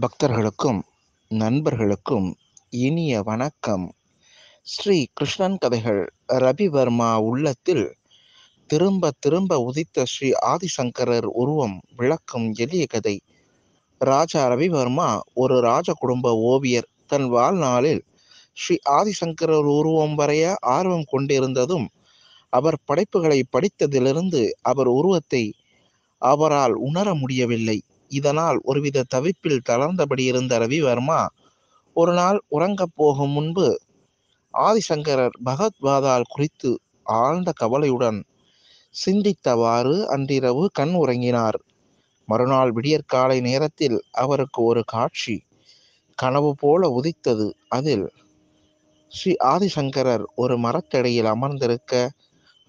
பக்தர்களுக்கும் நண்பர்களுக்கும் இனிய வணக்கம் ஸ்ரீ கிருஷ்ணன் கதைகள் ரவிவர்மா உள்ளத்தில் திரும்ப திரும்ப உதித்த ஸ்ரீ ஆதிசங்கரர் உருவம் விளக்கும் எளிய கதை ராஜா ரவிவர்மா ஒரு ராஜ குடும்ப ஓவியர் தன் வாழ்நாளில் ஸ்ரீ ஆதிசங்கரர் உருவம் வரைய ஆர்வம் கொண்டிருந்ததும் அவர் படைப்புகளை படித்ததிலிருந்து அவர் உருவத்தை அவரால் உணர முடியவில்லை இதனால் ஒருவித தவிப்பில் தளர்ந்தபடி இருந்த ரவிவர்மா ஒரு நாள் உறங்கப் போகும் முன்பு ஆதிசங்கரர் பகத்வாதால் குறித்து ஆழ்ந்த கவலையுடன் சிந்தித்தவாறு அன்றிரவு கண் உறங்கினார் மறுநாள் விடியற்காலை நேரத்தில் அவருக்கு ஒரு காட்சி கனவு போல உதித்தது அதில் ஸ்ரீ ஆதிசங்கரர் ஒரு மரத்தடையில் அமர்ந்திருக்க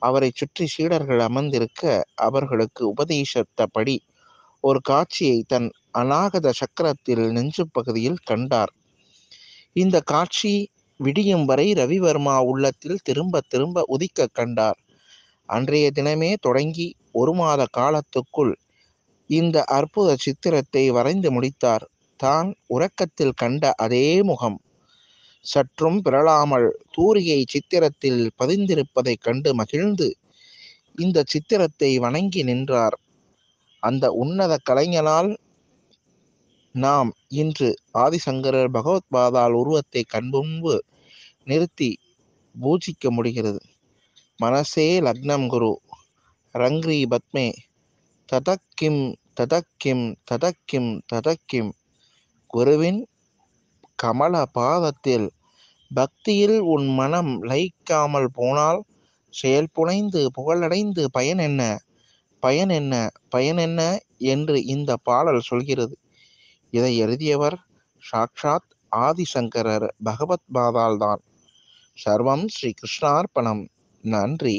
அவரை சுற்றி சீடர்கள் அமர்ந்திருக்க அவர்களுக்கு உபதேசத்தபடி ஒரு காட்சியை தன் அநாகத சக்கரத்தில் நெஞ்சு பகுதியில் கண்டார் இந்த காட்சி விடியும் வரை ரவிவர்மா உள்ளத்தில் திரும்ப திரும்ப உதிக்க கண்டார் அன்றைய தினமே தொடங்கி ஒரு மாத காலத்துக்குள் இந்த அற்புத சித்திரத்தை வரைந்து முடித்தார் தான் உறக்கத்தில் கண்ட அதே முகம் சற்றும் பிறழாமல் தூரியை சித்திரத்தில் பதிந்திருப்பதைக் கண்டு மகிழ்ந்து இந்த சித்திரத்தை வணங்கி நின்றார் அந்த உன்னத கலைஞனால் நாம் இன்று ஆதிசங்கரர் பகவத் பாதால் உருவத்தை கண்முன்பு நிறுத்தி பூஜிக்க முடிகிறது மனசே லக்னம் குரு ரங்ரி பத்மே ததக்கிம் ததக்கிம் ததக்கிம் ததக்கிம் குருவின் கமல பாதத்தில் பக்தியில் உன் மனம் லயிக்காமல் போனால் செயல் புனைந்து புகழடைந்து பயன் என்ன பயன் என்ன பயன் என்ன என்று இந்த பாடல் சொல்கிறது இதை எழுதியவர் சாக்ஷாத் ஆதிசங்கரர் பகவத் பாதால் தான் சர்வம் ஸ்ரீ கிருஷ்ணார்பணம் நன்றி